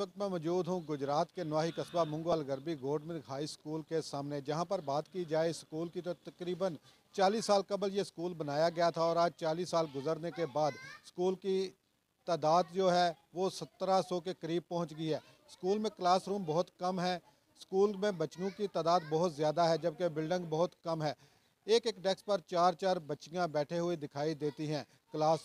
वक्त मैं मौजूद हूँ गुजरात के नवाही कस्बा मुंगवाल गरबी गोडमिल हाई स्कूल के सामने जहाँ पर बात की जाए स्कूल की तो तकरीबन 40 साल कबल ये स्कूल बनाया गया था और आज 40 साल गुजरने के बाद स्कूल की तादाद जो है वो 1700 के करीब पहुँच गई है स्कूल में क्लासरूम बहुत कम है स्कूल में बच्चों की तादाद बहुत ज़्यादा है जबकि बिल्डिंग बहुत कम है एक एक डेस्क पर चार चार बच्चियाँ बैठे हुए दिखाई देती हैं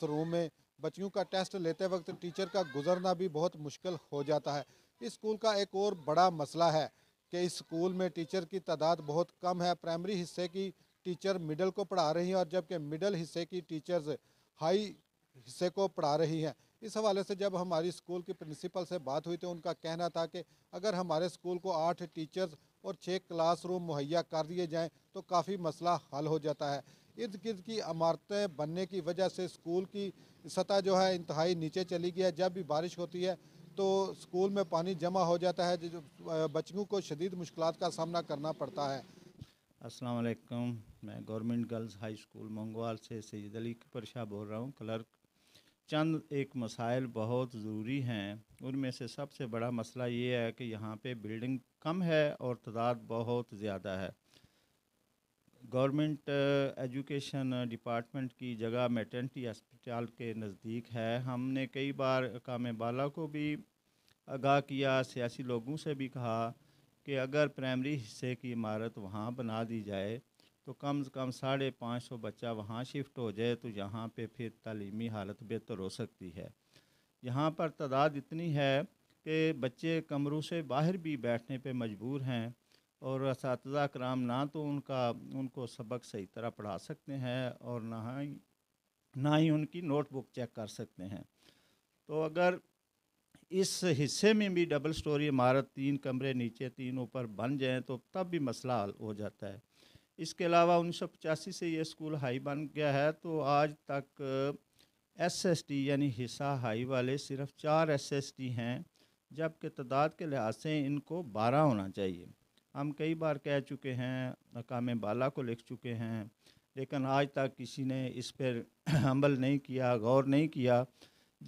रूम में बच्चियों का टेस्ट लेते वक्त टीचर का गुजरना भी बहुत मुश्किल हो जाता है इस स्कूल का एक और बड़ा मसला है कि इस स्कूल में टीचर की तादाद बहुत कम है प्राइमरी हिस्से की टीचर मिडल को पढ़ा रही हैं और जबकि मिडल हिस्से की टीचर्स हाई हिस्से को पढ़ा रही हैं इस हवाले से जब हमारी स्कूल की प्रिंसिपल से बात हुई तो उनका कहना था कि अगर हमारे स्कूल को आठ टीचर्स और छः क्लासरूम मुहैया कर दिए जाएं तो काफ़ी मसला हल हो जाता है इर्द गिर्द की इमारतें बनने की वजह से स्कूल की सतह जो है इंतहाई नीचे चली गई है जब भी बारिश होती है तो स्कूल में पानी जमा हो जाता है जो बच्चों को शदीद मुश्किल का सामना करना पड़ता है अस्सलाम वालेकुम मैं government girls high school Mangowal से सैद अली शाह बोल रहा हूँ क्लर्क चंद एक मसाइल बहुत ज़रूरी हैं उनमें से सबसे बड़ा मसला ये है कि यहाँ पे बिल्डिंग कम है और तादाद बहुत ज़्यादा है गवर्नमेंट एजुकेशन डिपार्टमेंट की जगह मेटर्निटी हस्पताल के नज़दीक है हमने कई बार काम बाला को भी आगाह किया सियासी लोगों से भी कहा कि अगर प्राइमरी हिस्से की इमारत वहाँ बना दी जाए तो कम से कम साढ़े पाँच सौ बच्चा वहाँ शिफ्ट हो जाए तो यहाँ पे फिर तलीमी हालत बेहतर हो सकती है यहाँ पर तादाद इतनी है कि बच्चे कमरों से बाहर भी बैठने पे मजबूर हैं और इस कराम ना तो उनका उनको सबक सही तरह पढ़ा सकते हैं और ना ही ना ही उनकी नोटबुक चेक कर सकते हैं तो अगर इस हिस्से में भी डबल स्टोरी इमारत तीन कमरे नीचे तीन ऊपर बन जाएँ तो तब भी मसला हल हो जाता है इसके अलावा उन्नीस सौ पचासी से ये स्कूल हाई बन गया है तो आज तक एस एस टी यानी हिस्सा हाई वाले सिर्फ चार एस एस टी हैं जबकि तादाद के लिहाज से इनको बारह होना चाहिए हम कई बार कह चुके हैं अकाम बाला को लिख चुके हैं लेकिन आज तक किसी ने इस पर अमल नहीं किया गौर नहीं किया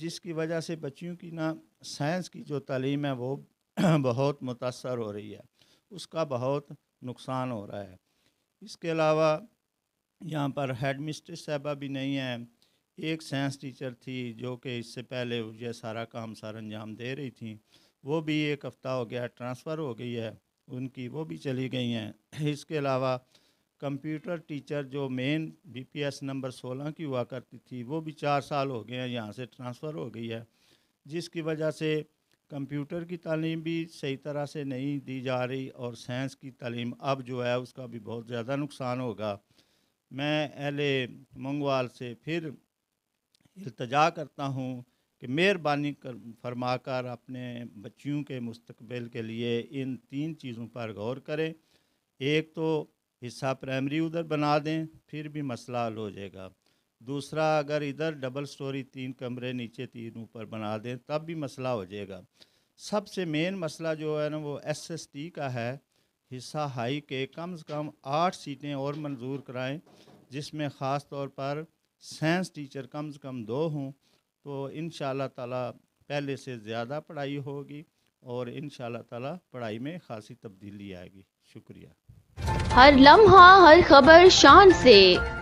जिसकी वजह से बच्चियों की ना साइंस की जो तालीम है वो बहुत मुतासर हो रही है उसका बहुत नुकसान हो रहा है इसके अलावा यहाँ पर हेड मिस्ट्रेस साहबा भी नहीं है एक साइंस टीचर थी जो कि इससे पहले यह सारा काम सर अंजाम दे रही थी वो भी एक हफ़्ता हो गया ट्रांसफ़र हो गई है उनकी वो भी चली गई हैं इसके अलावा कंप्यूटर टीचर जो मेन बीपीएस नंबर 16 की हुआ करती थी वो भी चार साल हो गए हैं यहाँ से ट्रांसफ़र हो गई है जिसकी वजह से कंप्यूटर की तालीम भी सही तरह से नहीं दी जा रही और साइंस की तालीम अब जो है उसका भी बहुत ज़्यादा नुकसान होगा मैं एल मंगवाल से फिर इल्तजा करता हूँ कि मेहरबानी कर फरमा कर अपने बच्चियों के मुस्तबिल के लिए इन तीन चीज़ों पर गौर करें एक तो हिस्सा प्राइमरी उधर बना दें फिर भी मसला हल हो जाएगा दूसरा अगर इधर डबल स्टोरी तीन कमरे नीचे तीन ऊपर बना दें तब भी मसला हो जाएगा सबसे मेन मसला जो है ना वो एस एस टी का है हिस्सा हाई के कम से कम आठ सीटें और मंजूर कराएं जिसमें ख़ास तौर पर साइंस टीचर कम से कम दो हों तो इन ताला पहले से ज़्यादा पढ़ाई होगी और इन ताला पढ़ाई में खासी तब्दीली आएगी शुक्रिया हर लम्हा हर खबर शान से